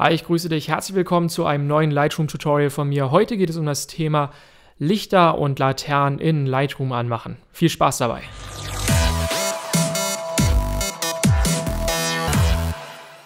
Hi, ich grüße dich. Herzlich willkommen zu einem neuen Lightroom-Tutorial von mir. Heute geht es um das Thema Lichter und Laternen in Lightroom anmachen. Viel Spaß dabei.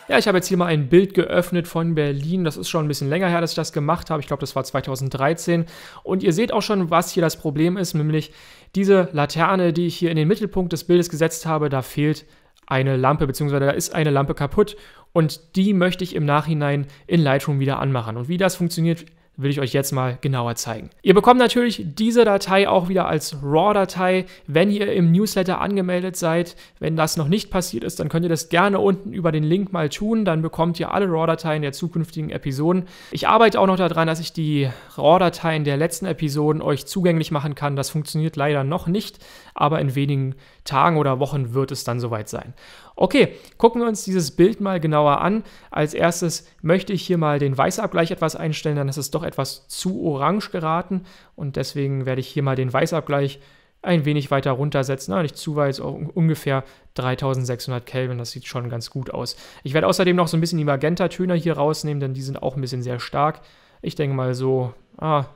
Ja, ich habe jetzt hier mal ein Bild geöffnet von Berlin. Das ist schon ein bisschen länger her, dass ich das gemacht habe. Ich glaube, das war 2013. Und ihr seht auch schon, was hier das Problem ist, nämlich diese Laterne, die ich hier in den Mittelpunkt des Bildes gesetzt habe, da fehlt eine Lampe, beziehungsweise da ist eine Lampe kaputt und die möchte ich im Nachhinein in Lightroom wieder anmachen. Und wie das funktioniert, will ich euch jetzt mal genauer zeigen. Ihr bekommt natürlich diese Datei auch wieder als RAW-Datei, wenn ihr im Newsletter angemeldet seid. Wenn das noch nicht passiert ist, dann könnt ihr das gerne unten über den Link mal tun. Dann bekommt ihr alle RAW-Dateien der zukünftigen Episoden. Ich arbeite auch noch daran, dass ich die RAW-Dateien der letzten Episoden euch zugänglich machen kann. Das funktioniert leider noch nicht, aber in wenigen Tagen oder Wochen wird es dann soweit sein. Okay, gucken wir uns dieses Bild mal genauer an. Als erstes möchte ich hier mal den Weißabgleich etwas einstellen, dann ist es doch etwas zu orange geraten und deswegen werde ich hier mal den Weißabgleich ein wenig weiter runtersetzen, aber nicht zu weit, ungefähr 3600 Kelvin, das sieht schon ganz gut aus. Ich werde außerdem noch so ein bisschen die Magenta-Töne hier rausnehmen, denn die sind auch ein bisschen sehr stark. Ich denke mal so, ah,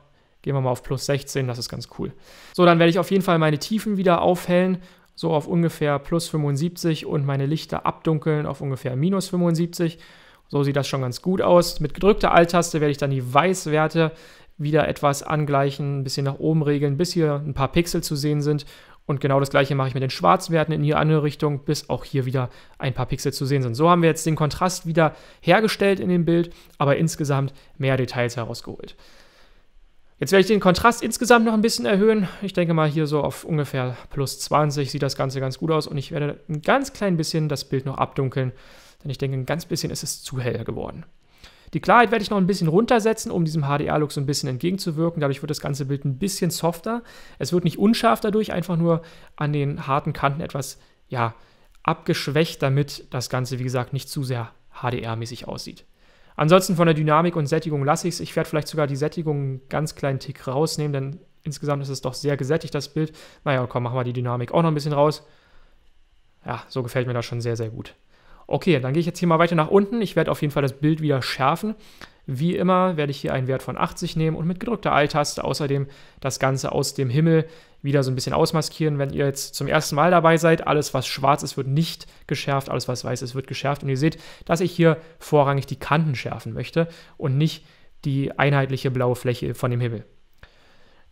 gehen wir mal auf plus 16, das ist ganz cool. So, dann werde ich auf jeden Fall meine Tiefen wieder aufhellen so auf ungefähr plus 75 und meine Lichter abdunkeln auf ungefähr minus 75. So sieht das schon ganz gut aus. Mit gedrückter Alt-Taste werde ich dann die Weißwerte wieder etwas angleichen, ein bisschen nach oben regeln, bis hier ein paar Pixel zu sehen sind. Und genau das gleiche mache ich mit den Schwarzwerten in die andere Richtung, bis auch hier wieder ein paar Pixel zu sehen sind. So haben wir jetzt den Kontrast wieder hergestellt in dem Bild, aber insgesamt mehr Details herausgeholt. Jetzt werde ich den Kontrast insgesamt noch ein bisschen erhöhen. Ich denke mal hier so auf ungefähr plus 20 sieht das Ganze ganz gut aus und ich werde ein ganz klein bisschen das Bild noch abdunkeln, denn ich denke ein ganz bisschen ist es zu hell geworden. Die Klarheit werde ich noch ein bisschen runtersetzen, um diesem HDR-Look so ein bisschen entgegenzuwirken. Dadurch wird das ganze Bild ein bisschen softer. Es wird nicht unscharf dadurch, einfach nur an den harten Kanten etwas ja, abgeschwächt, damit das Ganze, wie gesagt, nicht zu sehr HDR-mäßig aussieht. Ansonsten von der Dynamik und Sättigung lasse ich es. Ich werde vielleicht sogar die Sättigung einen ganz kleinen Tick rausnehmen, denn insgesamt ist es doch sehr gesättigt, das Bild. Naja, komm, machen wir die Dynamik auch noch ein bisschen raus. Ja, so gefällt mir das schon sehr, sehr gut. Okay, dann gehe ich jetzt hier mal weiter nach unten. Ich werde auf jeden Fall das Bild wieder schärfen. Wie immer werde ich hier einen Wert von 80 nehmen und mit gedrückter Alt-Taste außerdem das Ganze aus dem Himmel wieder so ein bisschen ausmaskieren. Wenn ihr jetzt zum ersten Mal dabei seid, alles was schwarz ist, wird nicht geschärft, alles was weiß ist, wird geschärft. Und ihr seht, dass ich hier vorrangig die Kanten schärfen möchte und nicht die einheitliche blaue Fläche von dem Himmel.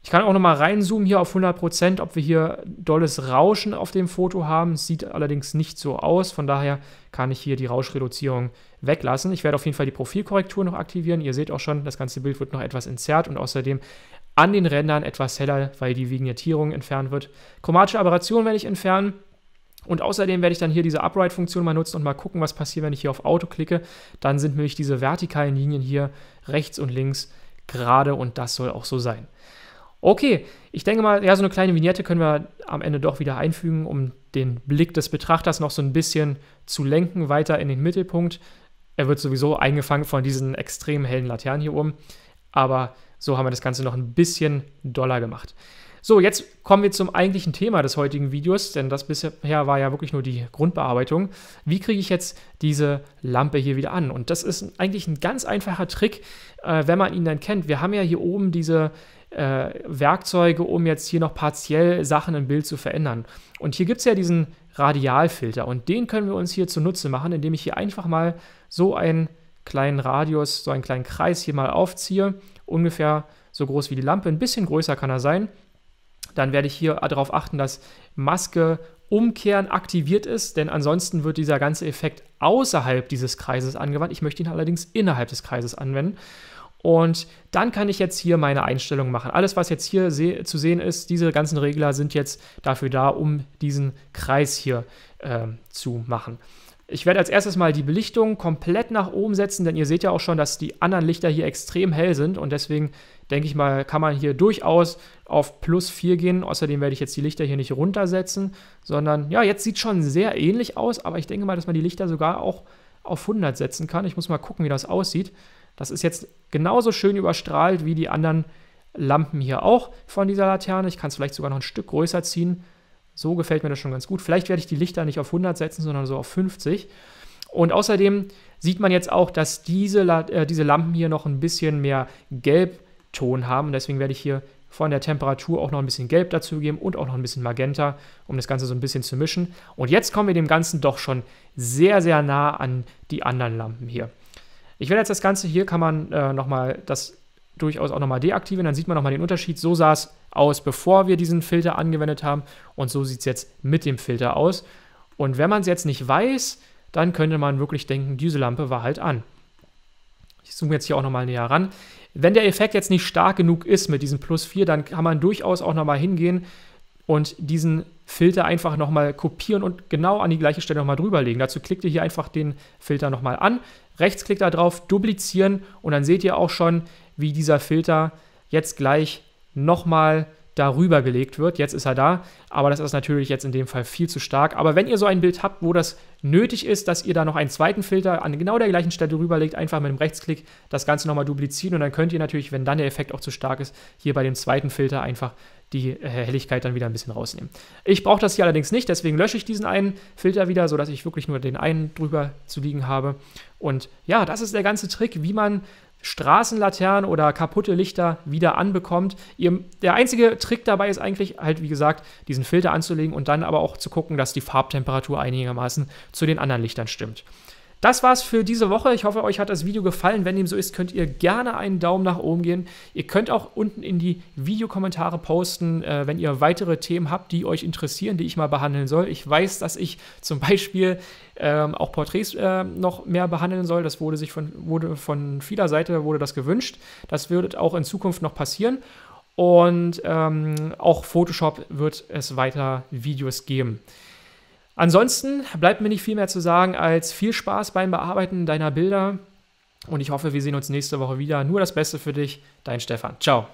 Ich kann auch noch mal reinzoomen hier auf 100%, ob wir hier dolles Rauschen auf dem Foto haben. sieht allerdings nicht so aus, von daher kann ich hier die Rauschreduzierung weglassen. Ich werde auf jeden Fall die Profilkorrektur noch aktivieren. Ihr seht auch schon, das ganze Bild wird noch etwas entzerrt und außerdem an den Rändern etwas heller, weil die Vignettierung entfernt wird. Chromatische Aberration werde ich entfernen. Und außerdem werde ich dann hier diese Upright-Funktion mal nutzen und mal gucken, was passiert, wenn ich hier auf Auto klicke. Dann sind nämlich diese vertikalen Linien hier rechts und links gerade und das soll auch so sein. Okay, ich denke mal, ja, so eine kleine Vignette können wir am Ende doch wieder einfügen, um den Blick des Betrachters noch so ein bisschen zu lenken, weiter in den Mittelpunkt. Er wird sowieso eingefangen von diesen extrem hellen Laternen hier oben, aber so haben wir das Ganze noch ein bisschen doller gemacht. So, jetzt kommen wir zum eigentlichen Thema des heutigen Videos, denn das bisher war ja wirklich nur die Grundbearbeitung. Wie kriege ich jetzt diese Lampe hier wieder an? Und das ist eigentlich ein ganz einfacher Trick, äh, wenn man ihn dann kennt. Wir haben ja hier oben diese, äh, Werkzeuge, um jetzt hier noch partiell Sachen im Bild zu verändern. Und hier gibt es ja diesen Radialfilter und den können wir uns hier zunutze machen, indem ich hier einfach mal so einen kleinen Radius, so einen kleinen Kreis hier mal aufziehe, ungefähr so groß wie die Lampe, ein bisschen größer kann er sein. Dann werde ich hier darauf achten, dass Maske umkehren aktiviert ist, denn ansonsten wird dieser ganze Effekt außerhalb dieses Kreises angewandt. Ich möchte ihn allerdings innerhalb des Kreises anwenden. Und dann kann ich jetzt hier meine Einstellungen machen. Alles, was jetzt hier se zu sehen ist, diese ganzen Regler sind jetzt dafür da, um diesen Kreis hier äh, zu machen. Ich werde als erstes mal die Belichtung komplett nach oben setzen, denn ihr seht ja auch schon, dass die anderen Lichter hier extrem hell sind und deswegen denke ich mal, kann man hier durchaus auf plus 4 gehen. Außerdem werde ich jetzt die Lichter hier nicht runtersetzen, sondern ja, jetzt sieht es schon sehr ähnlich aus, aber ich denke mal, dass man die Lichter sogar auch auf 100 setzen kann. Ich muss mal gucken, wie das aussieht. Das ist jetzt genauso schön überstrahlt wie die anderen Lampen hier auch von dieser Laterne. Ich kann es vielleicht sogar noch ein Stück größer ziehen. So gefällt mir das schon ganz gut. Vielleicht werde ich die Lichter nicht auf 100 setzen, sondern so auf 50. Und außerdem sieht man jetzt auch, dass diese, äh, diese Lampen hier noch ein bisschen mehr Gelbton haben. Deswegen werde ich hier von der Temperatur auch noch ein bisschen Gelb dazugeben und auch noch ein bisschen Magenta, um das Ganze so ein bisschen zu mischen. Und jetzt kommen wir dem Ganzen doch schon sehr, sehr nah an die anderen Lampen hier. Ich werde jetzt das Ganze hier, kann man äh, nochmal das durchaus auch nochmal deaktivieren, dann sieht man nochmal den Unterschied. So sah es aus, bevor wir diesen Filter angewendet haben und so sieht es jetzt mit dem Filter aus. Und wenn man es jetzt nicht weiß, dann könnte man wirklich denken, diese Lampe war halt an. Ich zoome jetzt hier auch nochmal näher ran. Wenn der Effekt jetzt nicht stark genug ist mit diesem Plus 4, dann kann man durchaus auch nochmal hingehen und diesen Filter einfach nochmal kopieren und genau an die gleiche Stelle nochmal drüberlegen. Dazu klickt ihr hier einfach den Filter nochmal an, rechtsklickt da drauf, duplizieren und dann seht ihr auch schon, wie dieser Filter jetzt gleich nochmal darüber gelegt wird. Jetzt ist er da, aber das ist natürlich jetzt in dem Fall viel zu stark. Aber wenn ihr so ein Bild habt, wo das nötig ist, dass ihr da noch einen zweiten Filter an genau der gleichen Stelle rüberlegt, einfach mit einem Rechtsklick das Ganze nochmal duplizieren und dann könnt ihr natürlich, wenn dann der Effekt auch zu stark ist, hier bei dem zweiten Filter einfach die äh, Helligkeit dann wieder ein bisschen rausnehmen. Ich brauche das hier allerdings nicht, deswegen lösche ich diesen einen Filter wieder, sodass ich wirklich nur den einen drüber zu liegen habe. Und ja, das ist der ganze Trick, wie man Straßenlaternen oder kaputte Lichter wieder anbekommt. Ihr, der einzige Trick dabei ist eigentlich halt, wie gesagt, diesen Filter anzulegen und dann aber auch zu gucken, dass die Farbtemperatur einigermaßen zu den anderen Lichtern stimmt. Das war's für diese Woche. Ich hoffe, euch hat das Video gefallen. Wenn dem so ist, könnt ihr gerne einen Daumen nach oben geben. Ihr könnt auch unten in die Videokommentare posten, äh, wenn ihr weitere Themen habt, die euch interessieren, die ich mal behandeln soll. Ich weiß, dass ich zum Beispiel ähm, auch Porträts äh, noch mehr behandeln soll. Das wurde sich von, wurde von vieler Seite wurde das gewünscht. Das wird auch in Zukunft noch passieren. Und ähm, auch Photoshop wird es weiter Videos geben. Ansonsten bleibt mir nicht viel mehr zu sagen als viel Spaß beim Bearbeiten deiner Bilder und ich hoffe, wir sehen uns nächste Woche wieder. Nur das Beste für dich, dein Stefan. Ciao.